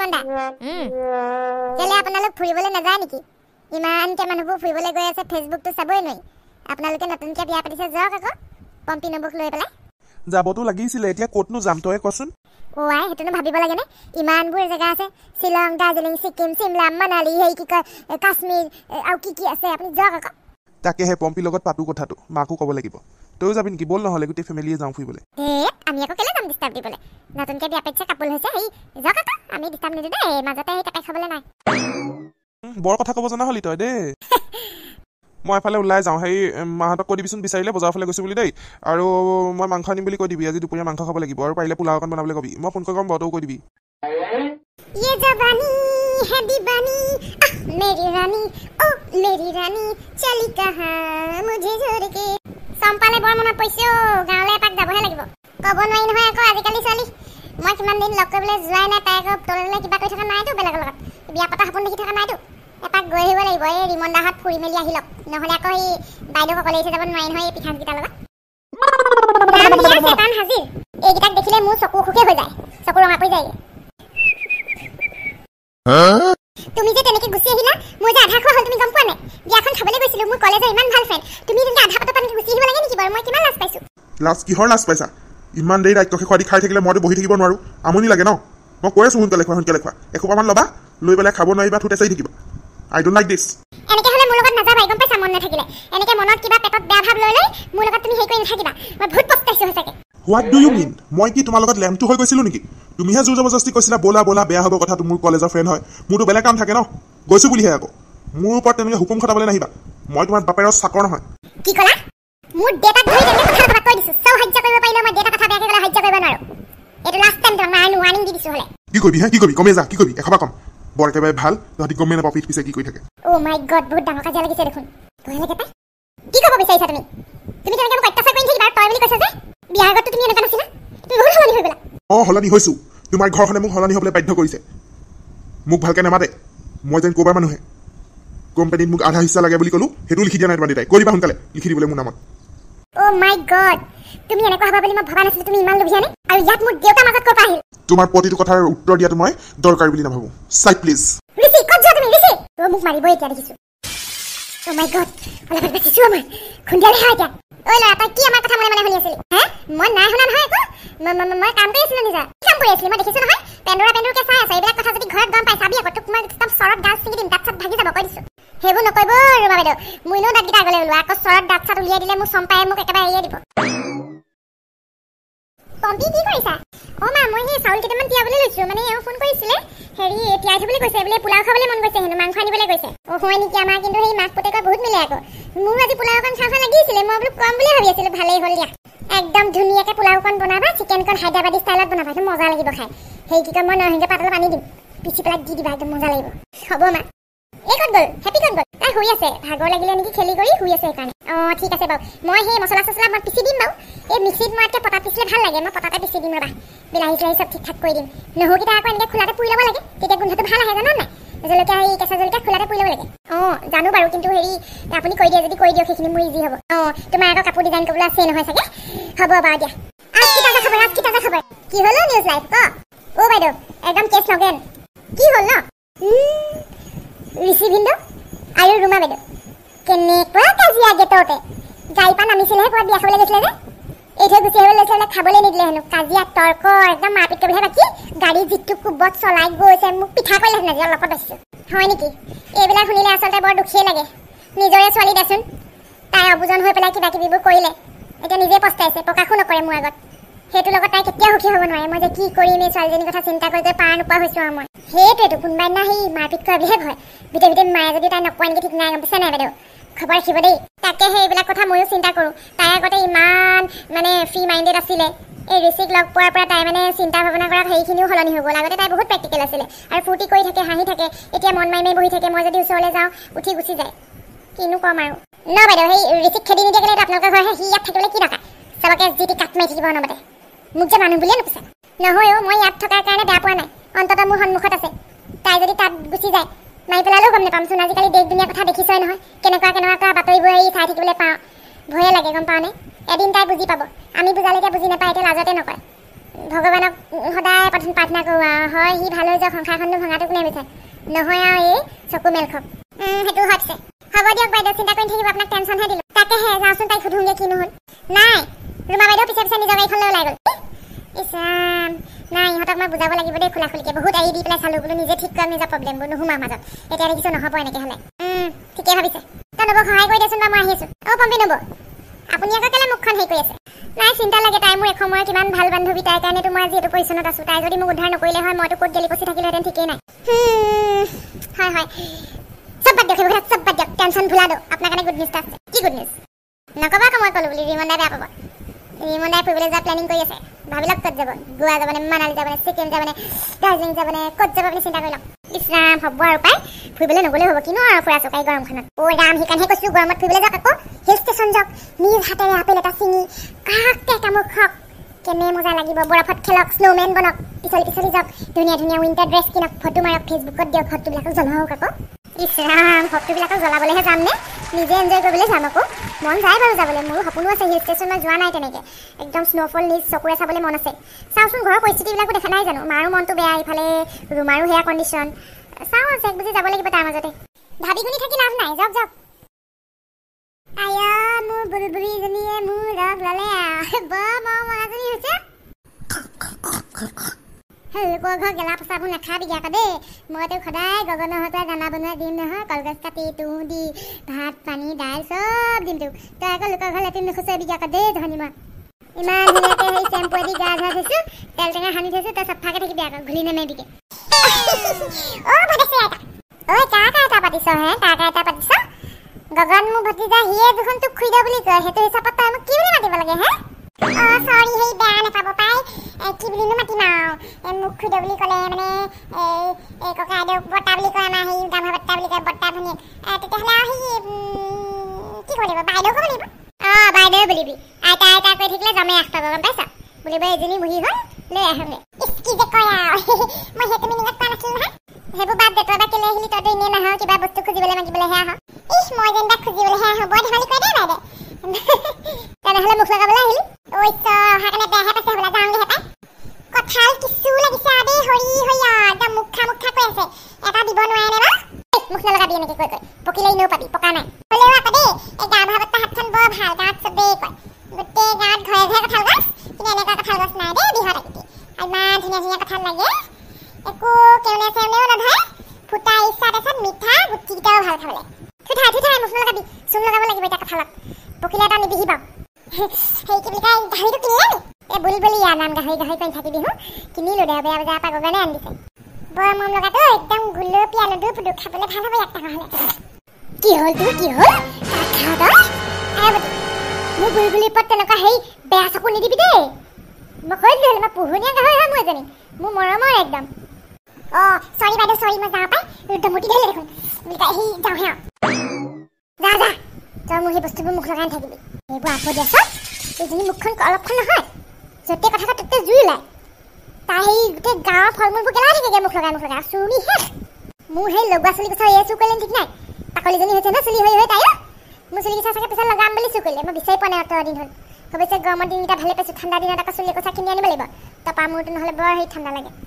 মন্দা কেলে আপোনালোক ফুৰিবলৈ নাযায় নেকি ইমানকৈ মানুহবোৰ ফুৰিবলৈ গৈ আছে ফেচবুকটো চাবই নোৱাৰি আপোনালোকে নতুনকৈ বিয়া পাতিছে যাওক আকৌ পম্পী নবুক লৈ পেলাই যাবতো লাগিছিলে এতিয়া ক'তনো যাম তই কচোন ৱাই সেইটোনো ভাবিব লাগেনে ইমানবোৰ জেগা আছে শ্বিলং দাৰ্জিলিং ছিকিম চিমলা মানালী হেৰি কি কয় কাশ্মীৰ আৰু কি কি আছে আপুনি যাওক আকৌ তাকেহে পম্পীৰ লগত পাতো কথাটো মাকো ক'ব লাগিব তয়ো যাবি নেকি বল নহ'লে গোটেই ফেমিলিয়ে যাওঁ ফুৰিবলৈ আমি আকৌ কেলৈ যাম ডিষ্টাৰ্ব দিবলৈ নতুনকৈ বিয়া পাতিছে কাপোৰ হৈছে হেৰি যাওক আকৌ আমি ডিষ্টাৰ্ব নিদিওঁ দেই মাজতে সেই তাতে খাবলৈ নাই বৰ কথা ক'ব জনা হ'লি তই দেই মই এফালে ওলাই যাওঁ হেৰি মাহঁতক কৈ দিবিচোন বিচাৰিলে বজাৰৰ ফালে গৈছোঁ বুলি দেই আৰু মই মাংস আনিম বুলি কৈ দিবি আজি দুপৰীয়া মাংস খাব লাগিব আৰু পাৰিলে পোলাও অকণ বনাবলৈ কবি মই ফোন কৰি কম বৰতো কৈ দিবি গম পালে বৰ মনত পৰিছো গাঁৱলে এপাক যাবহে লাগিব কব নোৱাৰি নহয় আকৌ আজিকালি ছোৱালী মই কিমান দিন লগ কৰিবলৈ যোৱাই নাই তাই আকৌ তললৈ কিবা কৰি থকা নাইতো বেলেগৰ লগত বিয়া পতা সপোন দেখি থকা নাইতো এপাক গৈ আহিব লাগিব এই ৰিমনদাহঁত ফুৰি মেলি আহি লওক নহ'লে আকৌ এই বাইদেউ সকলে যাব নোৱাৰি নহয় এই পিঠাকেইটাৰ লগত এইকেইটাক দেখিলে মোৰ চকু অসুখে হৈ যায় চকু ৰঙা পৰি যায় তুমি যে তেনেকে গুচি আহিলা মোৰ যে আধা খোৱা হ'ল তুমি গম পোৱা নাই বিয়াখন খাবলৈ গৈছিলো মোৰ কলেজৰ ইমান ভাল ফ্ৰেণ্ড তুমি যেনেকে আধা পাতত বাৰু মই কিমান লাজ পাইছোঁ লাজ কিহৰ লাজ পাইছা ইমান দেৰি দায়িত্ব শেষ খাই থাকিলে মইতো বহি থাকিব নোৱাৰোঁ আমনি লাগে ন মই কৈ আছোঁ সোনকালে খোৱা সোনকালে খোৱা এসোপামান ল'বা লৈ পেলাই খাব নোৱাৰিবা ঠোঁটে চাই থাকিবা আই ডোন্ট লাইক দিছ এনেকৈ হ'লে মোৰ লগত নাযাবা একদম পাইছা মন নাথাকিলে এনেকৈ মনত কিবা পেটত বেয়া ভাৱ লৈ লৈ মোৰ লগত তুমি হেৰি কৰি নাথাকিবা মই বহুত পস্তাইছোঁ সঁচাকৈ হোৱাট ডু ইউ মিন মই কি তোমাৰ লগত লেম্পটো হৈ গৈছিলোঁ নেকি তুমিহে জোৰ জবৰদস্তি কৈছিলা বোলা বোলা বেয়া হ'ব কথাটো মোৰ কলেজৰ ফ্ৰেণ্ড হয় মোৰতো বেলেগ কাম থাকে ন গৈছোঁ বুলিহে আকৌ মোৰ ওপৰত তেনেকৈ হুকুম খটাবলৈ নাহিবা মই তোমাৰ বাপেৰৰ চাকৰ নহয় কি ক'লা মোৰ দেউতাক ধৰি তেনেকৈ কথা পাতি দিছোঁ চব সহ্য কৰিব পাৰিলে মই দেউতাক কথা বেয়াকৈ গ'লে সহ্য কৰিব নোৱাৰোঁ এইটো লাষ্ট টাইম তোমাক মই আৰু ৱাৰ্নিং দি দিছোঁ হ'লে কি কবি হা কি কবি কমে যা কি কবি এখবা কম বৰ একেবাৰে ভাল তহঁতি গমে নাপাওঁ পিঠ পিছে কি কৰি থাকে অ' মাই গড বহুত ডাঙৰ কাজিয়া লাগিছে দেখোন তোমালোকে পাই কি ক'ব বিচাৰিছা তুমি তুমি তেনেকৈ মোক অত্যাচাৰ কৰি থাকিবা তই বুলি কৈছা যে বিয়াৰ আগততো তুমি এনেকুৱা নাছিলা তুমি বহুত সলনি হৈ গ'লা অঁ সলনি হৈছোঁ তোমাৰ ঘৰখনে মোক সলনি হ'বলৈ বাধ্য কৰিছে মোক ভালকৈ নামাতে মই যেন ক'ৰবাৰ মানুহে কোম্পানীত মোক আধা হিচা লাগে বুলি ক'লোঁ সেইটো লিখি দিয়া নাই তোমাৰ দেউতাই কৰিবা সোনকালে লিখি দিবলৈ মোৰ নামত Oh ভাগি oh যাব সেইবোৰ নকৰিব ৰুমা বাইদেউ মোনো দাঁতকেইটা আগলৈ ওলোৱা আকৌ চৰত দাঁত চাত উলিয়াই দিলে মোৰ চম্পাই মোক একেবাৰে এৰিয়াই দিব পম্পী কি কৰিছা অঁ মা মই সেই চাউল কেইটামান তিয়াবলৈ লৈছোঁ মানে এওঁ ফোন কৰিছিলে হেৰি তিয়াই থবলৈ কৈছে বোলে পোলাও খাবলৈ মন গৈছে হেনো মাংস আনিবলৈ কৈছে অঁ হয় নেকি আমাৰ কিন্তু সেই মাছ পুতেকৰ বহুত মিলে আকৌ মোৰ আজি পোলাও অকণ খাওঁ খাওঁ লাগিছিলে মই বোলো কম বুলি ভাবি আছিলোঁ ভালেই হ'ল দিয়া একদম ধুনীয়াকৈ পোলাওকণ বনাবা চিকেনকণ হায়দৰাবাদী ষ্টাইলত বনাবা সেইটো মজা লাগিব খাই সেই কি কয় মই নৰসিংহ পাতলত পানী দিম পিচি পেলাই দি দিবা একদম মজা লাগিব হ'ব মা এইখন গ'ল হেপীখন গ'ল তাই শুই আছে ভাগৰ লাগিলে নেকি খেলি কৰি শুই আছে সেইকাৰণে অঁ ঠিক আছে বাৰু মই সেই মছলা চচলা মই পিচি দিম বাৰু এই মিক্সিত মৰাতকৈ পতা পিচিলে ভাল লাগে মই পতাতে পিচি দিম ৰবা বিলাহী চিলাহী চব ঠিক ঠাক কৰি দিম নহৰুকেইটা আকৌ এনেকৈ খোলাতে পুৰি ল'ব লাগে তেতিয়া গোন্ধটো ভাল আহে জানো নাই জলকীয়া এই কেঁচা জলকীয়া খোলাতে পুৰি ল'ব লাগে অঁ জানো বাৰু কিন্তু হেৰি আপুনি কৈ দিয়ে যদি কৈ দিয়ক সেইখিনি মোৰ ইজি হ'ব অঁ তোমাৰ আকৌ কাপোৰ ডিজাইন কৰিবলৈ আছে নহয় চাগে হ'ব বাৰু দিয়া আজ কি তাজা খবৰ আজ কি তাজা খবৰ কি হ'ল নিউজ লাইভ ক অ' বাইদেউ একদম কেছ লগেন কি হ'ল ন ৰিচিভিণ্ড আৰু ৰুমা বাইদেউ কেনেকুৱা কাজিয়া গেটতে জালপান আনিছিলেহে ক'ৰবাত বিয়া খাবলৈ গৈছিলে যে এই থৈ গুচি আহিবলৈ লৈছিলে খাবলৈ নিদিলে হেনো কাজিয়া তৰ্ক একদম মা পিতৃহে বাকী গাড়ী যিটো কোবত চলাই গৈছে মোক পিঠা কৰিলে হেনো অলপ পাইছোঁ হয় নেকি এইবিলাক শুনিলে আচলতে বৰ দুখীয়ে লাগে নিজৰে ছোৱালী দেচোন তাই অবুজন হৈ পেলাই কিবা কিবিবোৰ কৰিলে এতিয়া নিজে পস্তাইছে প্ৰকাশো নকৰে মোৰ আগত সেইটোৰ লগত তাই কেতিয়াও সুখী হ'ব নোৱাৰে মই যে কি কৰিম এই ছোৱালীজনীৰ কথা চিন্তা কৰি যে পাৰ নোপোৱা হৈছোঁ আৰু মই সেইটোৱেতো কোনোবা দিনা সেই মাৰপিট কৰাবিহে ভয় ভিতৰে ভিতৰে মায়ে যদি তাই নকৰেনকৈ ঠিক নাই গম পাইছে নাই বাইদেউ খবৰ ৰাখিব দেই তাকে সেইবিলাক কথা ময়ো চিন্তা কৰোঁ তাই আগতে ইমান মানে ফ্ৰী মাইণ্ডেড আছিলে এই ঋষিক লগ পোৱাৰ পৰা তাই মানে চিন্তা ভাৱনা কৰা সেইখিনিও সলনি হৈ গ'ল আগতে তাই বহুত প্ৰেক্টিকেল আছিলে আৰু ফূৰ্তি কৰি থাকে হাঁহি থাকে এতিয়া মন মাৰি মাৰি বহি থাকে মই যদি ওচৰলৈ যাওঁ উঠি গুচি যায় কিনো ক'ম আৰু ন বাইদেউ সেই ঋষিক খেদি নিদিয়া গ'লে আপোনালোকৰ ঘৰ সেই ইয়াত থাকিবলৈ কি দৰকাৰ চবকে যি টি কাট মাৰি থাকিব নবাদে মোক যে মানুহ বুলিয়ে নোপোছে নহয় অ' মই ইয়াত থকাৰ কাৰণে বেয়া পোৱা নাই অন্তত মোৰ সন্মুখত আছে তাই যদি তাত গুচি যায় মাৰি পেলালেও গম নাপাম চোন আজিকালি দেশ দুনীয়া কথা দেখিছই নহয় কেনেকুৱা কেনেকুৱা বাতৰিবোৰ এই চাই থাকিবলৈ পাওঁ ভয়ে লাগে গম পাওঁনে এদিন তাই বুজি পাব আমি বুজালৈকে বুজি নাপায় এতিয়া লাজতে নকয় ভগৱানক সদায় প্ৰথম প্ৰাৰ্থনা কৰোঁ আৰু হয় সি ভাল হৈ যাওক ভঙাটো কোনে নেমিছে নহয় আৰু এই চকু মেলখক সেইটো হোৱাটছে হ'ব দিয়ক বাইদেউ চিন্তা কৰি থাকিব আপোনাক টেনশ্যনহে দিলোঁ তাকেহে যাওঁচোন তাইক সুধোগৈ কিনো হ'ল নাই ৰুমা বাইদেউ পিছে পিছে নিজৰ গাড়ীখনলৈ ওলাই গ'ল নাই ইহঁতক মই বুজাব লাগিব দেই খোলা খুলিকে বহুত আহি দি পেলাই চালো বোলো নিজে ঠিক কৰিম নিজৰ প্ৰব্লেম বোলো নুসোমাওঁ মাজত এতিয়া দেখিছো নহ'ব এনেকে হ'লে ঠিকে ভাবিছে তই নবৌ সহায় কৰি দেচোন বা মই আহিছো অ পম্পী নবৌ আপুনি আকৌ কেলে মুখখন হেৰি কৰি আছে নাই চিন্তা লাগে তাই মোৰ এসময়ৰ কিমান ভাল বান্ধৱী তাইৰ কাৰণেতো মই যিহেতু পজিশ্যনত আছো তাই যদি মোক উদ্ধাৰ নকৰিলে হয় মইতো ক'ত গেলি পচি থাকিলোহেঁতেন ঠিকেই নাই হয় হয় চব বাদ দিয়ক সেইবোৰ চব বাদ দিয়ক টেনশ্যন ভুলা দিওঁ আপোনাৰ কাৰণে গুড নিউজ এটা আছে কি গুড নিউজ নক'বা আকৌ মই ক'লো বুলি ৰিমণ্ডাই বেয়া পাব মানে ফুৰিবলৈ যোৱা প্লেনিং কৰি আছে ভাবি লওক ক'ত যাব গোৱা যাবনে মানালি যাবনে ছিকিম যাবনে দাৰ্জিলিং যাবনে ক'ত যাব বুলি চিন্তা কৰি লওক বিশ্ৰাম হ'ব আৰু পাই ফুৰিবলৈ নগ'লেও হ'ব কিনো আৰু ফুৰাছো কাই গৰমখনত ঐ ৰাম সেইকাৰণেহে কৈছোঁ গৰমত ফুৰিবলৈ যাওক আকৌ হিল ষ্টেচন যাওক নিজ হাতেৰে আপেল এটা চিঙি কাকে কামুক খাওক কেনে মজা লাগিব বৰফত খেলক স্ন'মেন বনক পিছলি পিছলি যাওক ধুনীয়া ধুনীয়া উইণ্টাৰ ড্ৰেছ কিনক ফটো মাৰক ফেচবুকত দিয়ক ফটোবিলাকক জনাওক আকৌ ইছৰাম ফটোবিলাকক জ্বলাবলৈহে যামনে নিজে এনজয় কৰিবলৈ যাম আকৌ মন যায় বাৰু যাবলৈ মোৰ সপোনো আছে হিল ষ্টেশ্যন মই যোৱা নাই তেনেকৈ একদম স্ন'ফল নিজ চকুৰে চাবলৈ মন আছে চাওচোন ঘৰৰ পৰিস্থিতিবিলাকো দেখা নাই জানো মাৰো মনটো বেয়া ইফালে ৰুমাৰো সেয়া কণ্ডিশ্যন চাওঁ আছে এক বুজি যাব লাগিব তাৰ মাজতে ভাবি শুনি থাকি লাভ নাই যাওক যাওক মোৰ বুলবুলিজনীয়ে মোৰ লগ ল'লে বৰ মৰমৰাজনী হৈছে লোকৰ ঘৰ গেলা পচাবোৰ নাখাবি আকৌ দেই মই তোক সদায় গগনৰ হতুৱা দানা বনোৱা দিম নহয় কলগছ কাটি তুঁহ দি ভাত পানী দাইল চব দিম তোক তই আকৌ লোকৰ ঘৰ লেটিন নুখুচাবি আকৌ দেই ধনী মই ইমান ধুনীয়াকৈ সেই চেম্পু দি গা ধোৱা থৈছোঁ তেল টেঙা সানি থৈছোঁ তই চফাকৈ থাকিবি আকৌ ঘূৰি নেমেবিগে ঐ কাৰ কাৰ এটা পাতিছ হে কাৰ কাৰ এটা পাতিছ গগন মোৰ ভতিজা সিয়ে দুখন তোক খুইদা বুলি কয় সেইটো হিচাপত তই মোক কি বুলি মাতিব লাগে হে অ' চৰি হেৰি বেয়া নাপাব পাই কি বুলিনো মাতিম আৰু মোক খুইদেউ বুলি ক'লে মানে এই ককাইদেউক বৰ্তা বুলি কয় আমাৰ হেৰি গামা বৰ্তা বুলি কয় বৰ্তা ভনীয়েক তেতিয়াহ'লে আৰু সেই কি ক'ব লাগিব বাইদেউ ক'ব লাগিব অঁ বাইদেউ বুলিবি আইতা আইতা কৈ থাকিলে জমে ৰাস্তা গম পাইছ বুলিব এজনী বহি গ'ল লৈ আহোগে কি যে কয় আৰু মই সেইটো মিনিঙত পোৱা নাছিলো নহয় সেইবোৰ বাপ দেউতাৰ বা কেলে আহিলি তহঁতে এনেই নাহ কিবা বস্তু খুজিবলৈ মাগিবলৈ সেয়া হওক ইহ মই যেনিবা খুজিবলৈ সেয়া হ'ব ধেমালি কৈ দে বাইদে তেনেহ'লে মুখ লগাবলৈ আহিলি ঐ অহাৰ কাৰণে বেয়াহে পাইছে হ'বলা যাওঁ ধুনীয়া ধুনীয়া কথা লাগে একো কেৱলে চেৱলেও নধৰে ফুটা ইচ্ছা তাৰপিছত মিঠা বুটিকেইটাও ভাল খাবলে ঠিঠাই ঠিঠাই মোচোন লগাবি চোন লগাব লাগিব এতিয়া কঁঠালত পখিলা এটা নিবিহি বাৰু হেৰি কি বুলি কয় গাহৰিটো কিনিলে নি এই বুলি বুলি ইয়াৰ নাম গাহৰি গাহৰি পানী থাকি বিহু কিনিলো দে বেয়া বেয়া পা গগনে আনি দিছে বৰ মম লগাটো একদম গুলপীয়া লুডু পুডু খাবলৈ ভাল হ'ব ইয়াত ডাঙৰ হ'লে কি হ'ল তোৰ কি হ'ল মোৰ বুলি বুলি পাত তেনেকুৱা হেৰি বেয়া চকু নিদিবি দেই মই কৈ দিলো হ'লে মই পোহনীয়া গাহৰি হয় এজনী মোৰ মৰমৰ একদম অ চৰি বাইদেউ চৰি মই যাওঁ পাই ৰুদ্ধ মূৰ্তি ধৰিলে দেখোন সি যাওঁহে আৰু যা যা তই মোৰ সেই বস্তুবোৰ মুখ লগাই নাথাকিবি এইবোৰ আকৌ দিয়া চব এইজনী মুখখন অলপখন নহয় য'তে কথা কয় তাতে জুই ওলায় তাৰ সেই গোটেই গাঁৱৰ ফল মূলবোৰ গেলাই থাকেগৈ মুখ লগাই মুখ লগাই চুৰি শেষ মোৰ সেই লগোৱা চুলি কথা এয়ে চুৰ কৰিলে ঠিক নাই পাকলিজনী হৈছে ন চুলি হৈ হৈ তাইও মোৰ চুলি কিছা চাগে পিছত লগাম বুলি চুৰ কৰিলে মই বিচাৰি পোৱা নাই অতদিন হ'ল অৱশ্যে গৰমৰ দিনকেইটা ভালেই পাইছোঁ ঠাণ্ডা দিনত আকৌ চুলি কোচা কিনি আনিব লাগিব তপা মোৰতো নহ'লে বৰ সেই ঠাণ্ডা লাগে